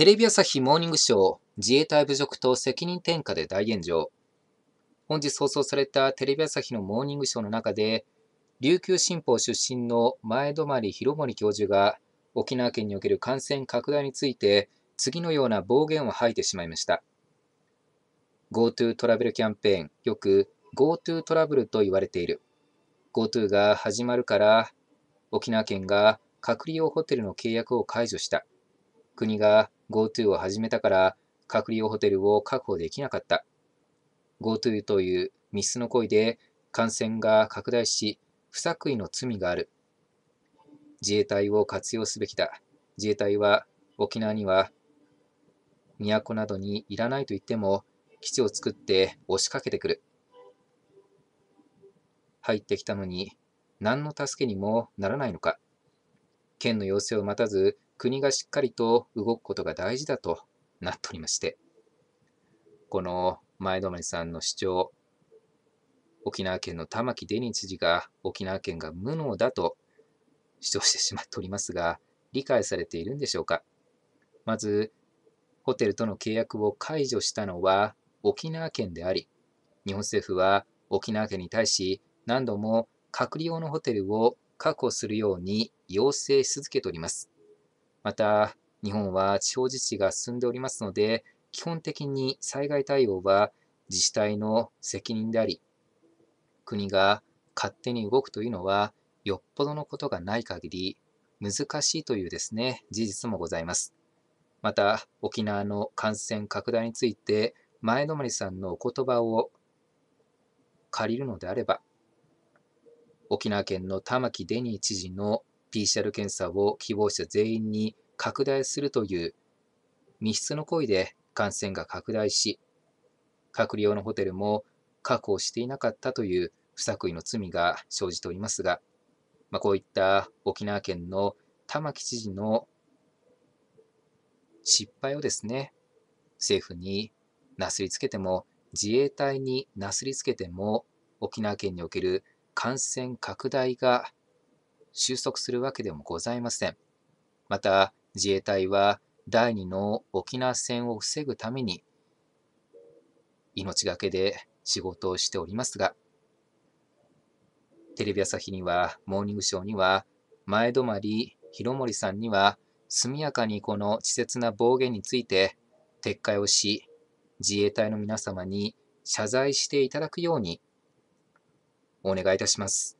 テレビ朝日モーニングショー自衛隊侮辱と責任転嫁で大炎上本日放送されたテレビ朝日のモーニングショーの中で琉球新報出身の前泊博森教授が沖縄県における感染拡大について次のような暴言を吐いてしまいました GoTo トラベルキャンペーンよく GoTo トラブルと言われている GoTo が始まるから沖縄県が隔離用ホテルの契約を解除した国が GoTo を始めたから隔離用ホテルを確保できなかった。GoTo という密室の行為で感染が拡大し、不作為の罪がある。自衛隊を活用すべきだ。自衛隊は沖縄には都などにいらないと言っても基地を作って押しかけてくる。入ってきたのに何の助けにもならないのか。県の要請を待たず国がしっかりと動くことが大事だとなっておりまして、この前泊さんの主張、沖縄県の玉城デニー知事が沖縄県が無能だと主張してしまっておりますが、理解されているんでしょうか。まず、ホテルとの契約を解除したのは沖縄県であり、日本政府は沖縄県に対し何度も隔離用のホテルを確保するように要請し続けております。また、日本は地方自治が進んでおりますので、基本的に災害対応は自治体の責任であり、国が勝手に動くというのは、よっぽどのことがない限り難しいというですね、事実もございます。また、沖縄の感染拡大について、前泊さんのお言葉を借りるのであれば、沖縄県の玉城デニー知事の PCR 検査を希望者全員に拡大するという密室の行為で感染が拡大し、隔離用のホテルも確保していなかったという不作為の罪が生じておりますが、まあ、こういった沖縄県の玉城知事の失敗をですね、政府になすりつけても、自衛隊になすりつけても、沖縄県における感染拡大が収束するわけでもございません。また、自衛隊は第二の沖縄戦を防ぐために、命がけで仕事をしておりますが、テレビ朝日には、モーニングショーには、前泊広森さんには、速やかにこの稚拙な暴言について撤回をし、自衛隊の皆様に謝罪していただくようにお願いいたします。